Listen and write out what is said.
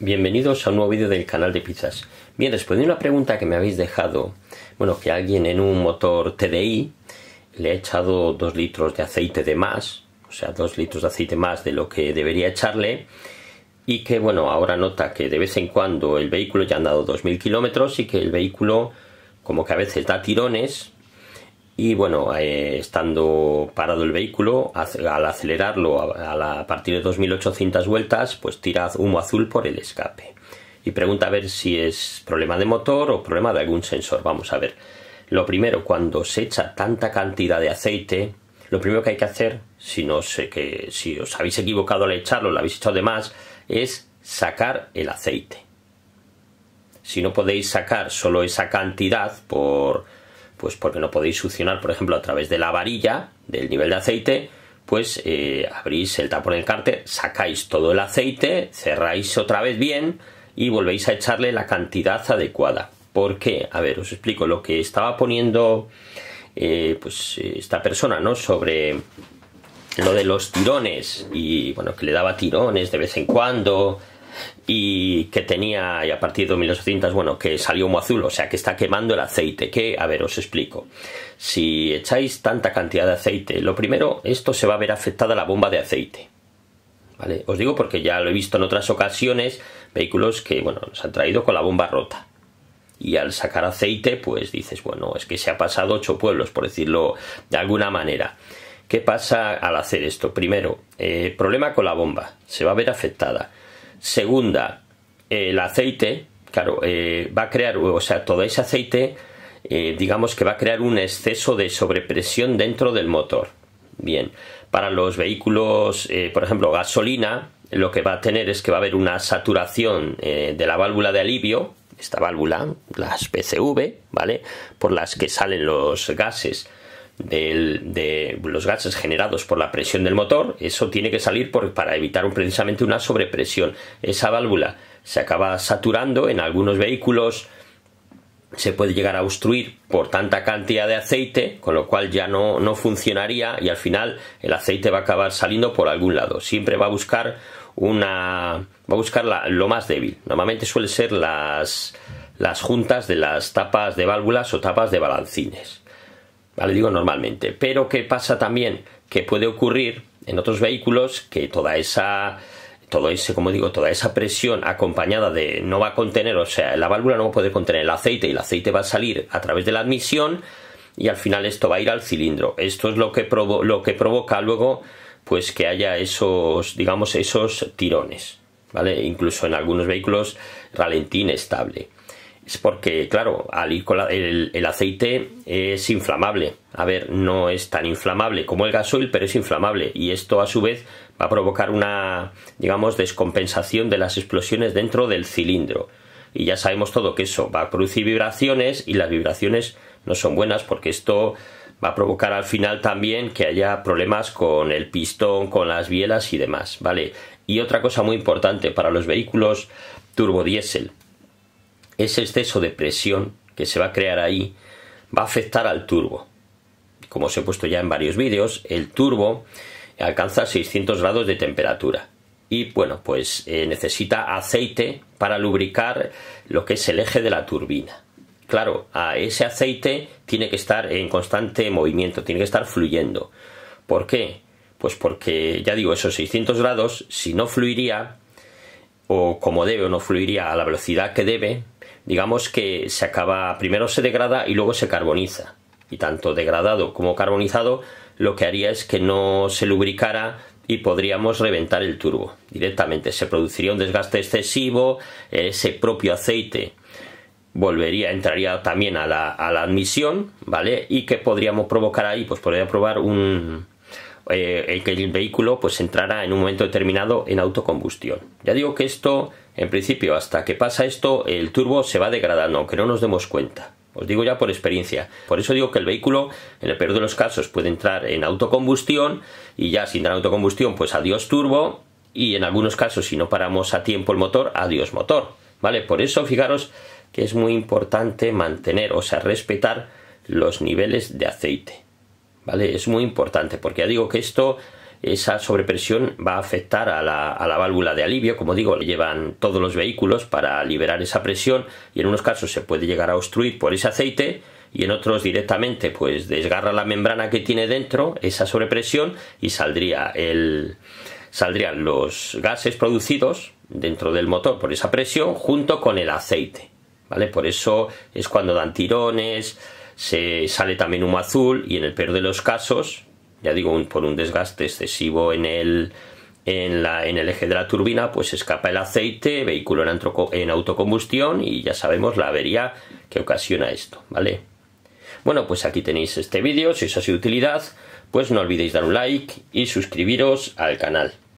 Bienvenidos a un nuevo vídeo del canal de pizzas. Bien, después de una pregunta que me habéis dejado, bueno, que alguien en un motor TDI le ha echado dos litros de aceite de más, o sea, dos litros de aceite más de lo que debería echarle, y que bueno, ahora nota que de vez en cuando el vehículo ya ha andado 2.000 kilómetros y que el vehículo como que a veces da tirones y bueno, eh, estando parado el vehículo, al acelerarlo a, partir de 2800 vueltas, pues tirad humo azul por el escape. Y pregunta a ver si es problema de motor o problema de algún sensor. Vamos a ver. Lo primero, cuando se echa tanta cantidad de aceite, lo primero que hay que hacer, si no sé que, si os habéis equivocado al echarlo, lo habéis hecho de más, es sacar el aceite. Si no podéis sacar solo esa cantidad por pues porque no podéis succionar, por ejemplo, a través de la varilla del nivel de aceite, pues eh, abrís el tapón del cárter, sacáis todo el aceite, cerráis otra vez bien y volvéis a echarle la cantidad adecuada. ¿Por qué? A ver, os explico lo que estaba poniendo eh, pues eh, esta persona, ¿no? Sobre lo de los tirones y bueno, que le daba tirones de vez en cuando, y que tenía, y a partir de 2800, bueno, que salió humo azul, o sea que está quemando el aceite, que, a ver, os explico. Si echáis tanta cantidad de aceite, lo primero, esto se va a ver afectada la bomba de aceite. ¿Vale? Os digo porque ya lo he visto en otras ocasiones, vehículos que, bueno, nos han traído con la bomba rota. Y al sacar aceite, pues dices, bueno, es que se ha pasado ocho pueblos, por decirlo de alguna manera. ¿Qué pasa al hacer esto? Primero, eh, problema con la bomba, se va a ver afectada Segunda, eh, el aceite, claro, eh, va a crear, o sea, todo ese aceite, eh, digamos que va a crear un exceso de sobrepresión dentro del motor. Bien, para los vehículos, por ejemplo, gasolina, lo que va a tener es que va a haber una saturación de la válvula de alivio, esta válvula, las PCV, ¿vale? Por las que salen los gases de, los gases generados por la presión del motor, eso tiene que salir para evitar precisamente una sobrepresión. Esa válvula se acaba saturando en algunos vehículos, se puede llegar a obstruir por tanta cantidad de aceite, con lo cual ya no, funcionaría y al final el aceite va a acabar saliendo por algún lado. Siempre va a buscar una. va a buscar lo más débil. Normalmente suele ser las, las juntas de las tapas de válvulas o tapas de balancines. Vale, digo normalmente. Pero ¿qué pasa también? Que puede ocurrir en otros vehículos que toda esa todo ese, como digo, toda esa presión acompañada de no va a contener, o sea, la válvula no va a poder contener el aceite y el aceite va a salir a través de la admisión y al final esto va a ir al cilindro. Esto es lo que, lo que provoca luego pues que haya esos, digamos, esos tirones, ¿vale? Incluso en algunos vehículos ralentín estable. Es porque, claro, al el, el, aceite es inflamable. A ver, no es tan inflamable como el gasoil, pero es inflamable. Y esto a su vez va a provocar una, digamos, descompensación de las explosiones dentro del cilindro. Y ya sabemos todo que eso va a producir vibraciones y las vibraciones no son buenas porque esto va a provocar al final también que haya problemas con el pistón, con las bielas y demás, ¿vale? Y otra cosa muy importante para los vehículos turbodiesel ese exceso de presión que se va a crear ahí va a afectar al turbo. Como os he puesto ya en varios vídeos, el turbo alcanza 600 grados de temperatura y bueno, pues eh, necesita aceite para lubricar lo que es el eje de la turbina. Claro, a ese aceite tiene que estar en constante movimiento, tiene que estar fluyendo. ¿Por qué? Pues porque, ya digo, esos 600 grados, si no fluiría, o como debe o no fluiría a la velocidad que debe, digamos que se acaba, primero se degrada y luego se carboniza. Y tanto degradado como carbonizado lo que haría es que no se lubricara y podríamos reventar el turbo directamente. Se produciría un desgaste excesivo, ese propio aceite volvería, entraría también a la, a la admisión, ¿vale? Y que podríamos provocar ahí, pues podría probar un, eh, que el vehículo pues entrara en un momento determinado en autocombustión. Ya digo que esto en principio, hasta que pasa esto, el turbo se va degradando, aunque no nos demos cuenta. Os digo ya por experiencia. Por eso digo que el vehículo, en el peor de los casos, puede entrar en autocombustión y ya sin dar en autocombustión, pues adiós turbo y en algunos casos, si no paramos a tiempo el motor, adiós motor. ¿Vale? Por eso fijaros que es muy importante mantener, o sea, respetar los niveles de aceite. ¿Vale? Es muy importante porque ya digo que esto esa sobrepresión va a afectar a la, a la válvula de alivio, como digo, le llevan todos los vehículos para liberar esa presión y en unos casos se puede llegar a obstruir por ese aceite y en otros directamente pues desgarra la membrana que tiene dentro esa sobrepresión y saldría el, saldrían los gases producidos dentro del motor por esa presión junto con el aceite vale por eso es cuando dan tirones se sale también humo azul y en el peor de los casos ya digo, por un desgaste excesivo en el, en, la, en el eje de la turbina, pues escapa el aceite, vehículo en, en, autocombustión y ya sabemos la avería que ocasiona esto, ¿vale? Bueno, pues aquí tenéis este vídeo, si os ha sido utilidad, pues no olvidéis dar un like y suscribiros al canal.